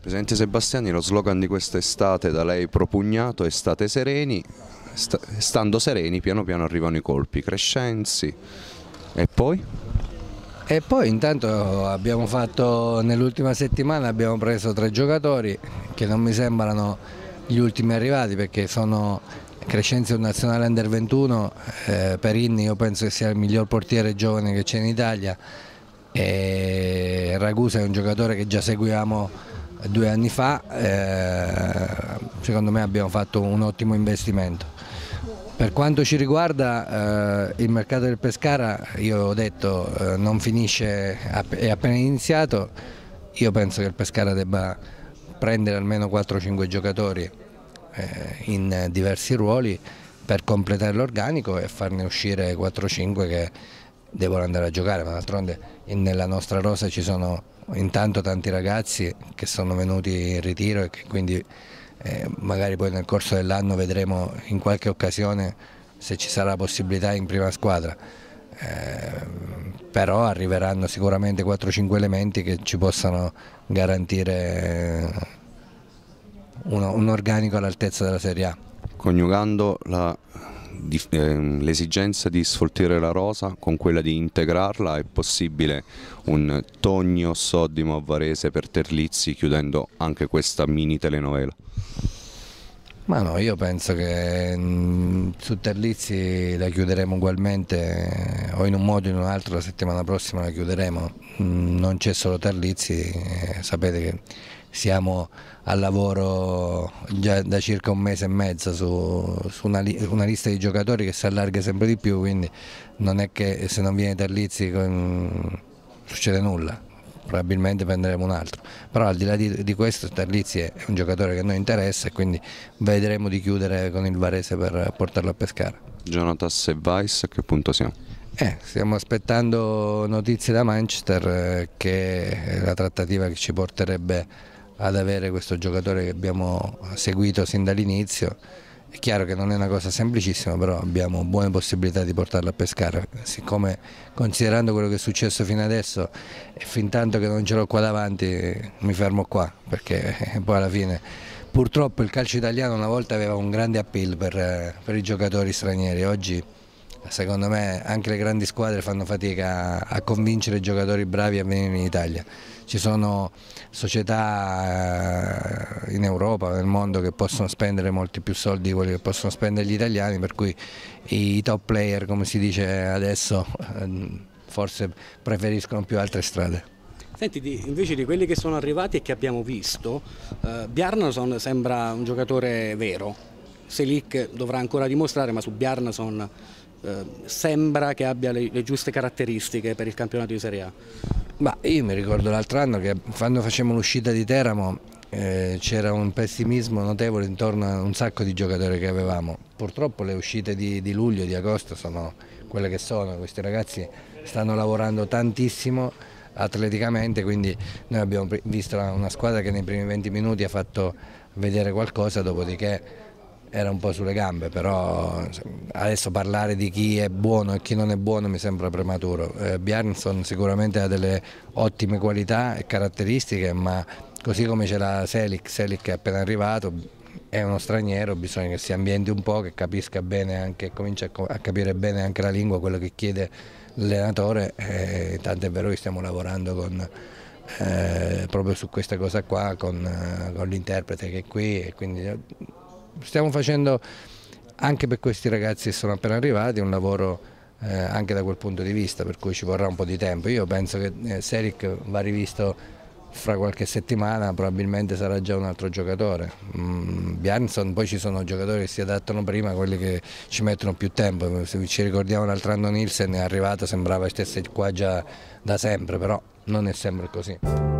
Presidente Sebastiani, lo slogan di quest'estate da lei propugnato è state sereni, sta, stando sereni piano piano arrivano i colpi, crescenzi e poi? E poi intanto abbiamo fatto, nell'ultima settimana abbiamo preso tre giocatori che non mi sembrano gli ultimi arrivati perché sono Crescenzi un nazionale under 21, eh, Perinni io penso che sia il miglior portiere giovane che c'è in Italia e Ragusa è un giocatore che già seguiamo due anni fa, eh, secondo me abbiamo fatto un ottimo investimento. Per quanto ci riguarda eh, il mercato del Pescara, io ho detto eh, non finisce, è appena iniziato, io penso che il Pescara debba prendere almeno 4-5 giocatori eh, in diversi ruoli per completare l'organico e farne uscire 4-5 che devono andare a giocare, ma d'altronde nella nostra rosa ci sono intanto tanti ragazzi che sono venuti in ritiro e che quindi eh, magari poi nel corso dell'anno vedremo in qualche occasione se ci sarà possibilità in prima squadra. Eh, però arriveranno sicuramente 4-5 elementi che ci possano garantire eh, uno, un organico all'altezza della Serie A. Coniugando la di, ehm, l'esigenza di sfoltire la rosa con quella di integrarla è possibile un Togno Soddimo a Varese per Terlizzi chiudendo anche questa mini telenovela? Ma no, io penso che mh, mm, su Terlizzi la chiuderemo ugualmente o in un modo o in un altro la settimana prossima la chiuderemo, mh, mm, non c'è solo Terlizzi, eh, sapete che siamo al lavoro già da circa un mese e mezzo su, su una, una, lista di giocatori che si allarga sempre di più, quindi non è che se non viene Terlizzi con, succede nulla, probabilmente prenderemo un altro, però al di là di, di questo Terlizzi è un giocatore che a noi interessa e quindi vedremo di chiudere con il Varese per portarlo a pescare. Jonathan e a che punto siamo? Eh, stiamo aspettando notizie da Manchester eh, che è la trattativa che ci porterebbe ad avere questo giocatore che abbiamo seguito sin dall'inizio. È chiaro che non è una cosa semplicissima, però abbiamo buone possibilità di portarlo a pescare. Siccome considerando quello che è successo fino adesso e fin tanto che non ce l'ho qua davanti mi fermo qua, perché eh, poi alla fine purtroppo il calcio italiano una volta aveva un grande appeal per, eh, per i giocatori stranieri, oggi secondo me anche le grandi squadre fanno fatica a convincere i giocatori bravi a venire in Italia. Ci sono società eh, in Europa, nel mondo che possono spendere molti più soldi di quelli che possono spendere gli italiani, per cui i top player, come si dice adesso, ehm, forse preferiscono più altre strade. Senti, invece di quelli che sono arrivati e che abbiamo visto, eh, Bjarnason sembra un giocatore vero. Selic dovrà ancora dimostrare, ma su Bjarnason eh, sembra che abbia le, le, giuste caratteristiche per il campionato di Serie A? Ma io mi ricordo l'altro anno che quando facevamo l'uscita di Teramo eh, c'era un pessimismo notevole intorno a un sacco di giocatori che avevamo. Purtroppo le uscite di, di luglio e di agosto sono quelle che sono, questi ragazzi stanno lavorando tantissimo atleticamente, quindi noi abbiamo visto una squadra che nei primi 20 minuti ha fatto vedere qualcosa, dopodiché era un po' sulle gambe, però adesso parlare di chi è buono e chi non è buono mi sembra prematuro. Eh, Bjarnson sicuramente ha delle ottime qualità e caratteristiche, ma così come ce l'ha Selic, Selic è appena arrivato, è uno straniero, bisogna che si ambienti un po', che capisca bene anche, comincia a capire bene anche la lingua, quello che chiede l'allenatore, eh, tanto è vero che stiamo lavorando con, eh, proprio su questa cosa qua con, eh, con l'interprete che è qui e quindi stiamo facendo anche per questi ragazzi che sono appena arrivati un lavoro eh, anche da quel punto di vista, per cui ci vorrà un po' di tempo. Io penso che eh, Seric va rivisto fra qualche settimana, probabilmente sarà già un altro giocatore. Mm, Bjarnson, poi ci sono giocatori che si adattano prima, quelli che ci mettono più tempo. Se ci ricordiamo l'altrando Nielsen è arrivato, sembrava stesse qua già da sempre, però non è sempre così.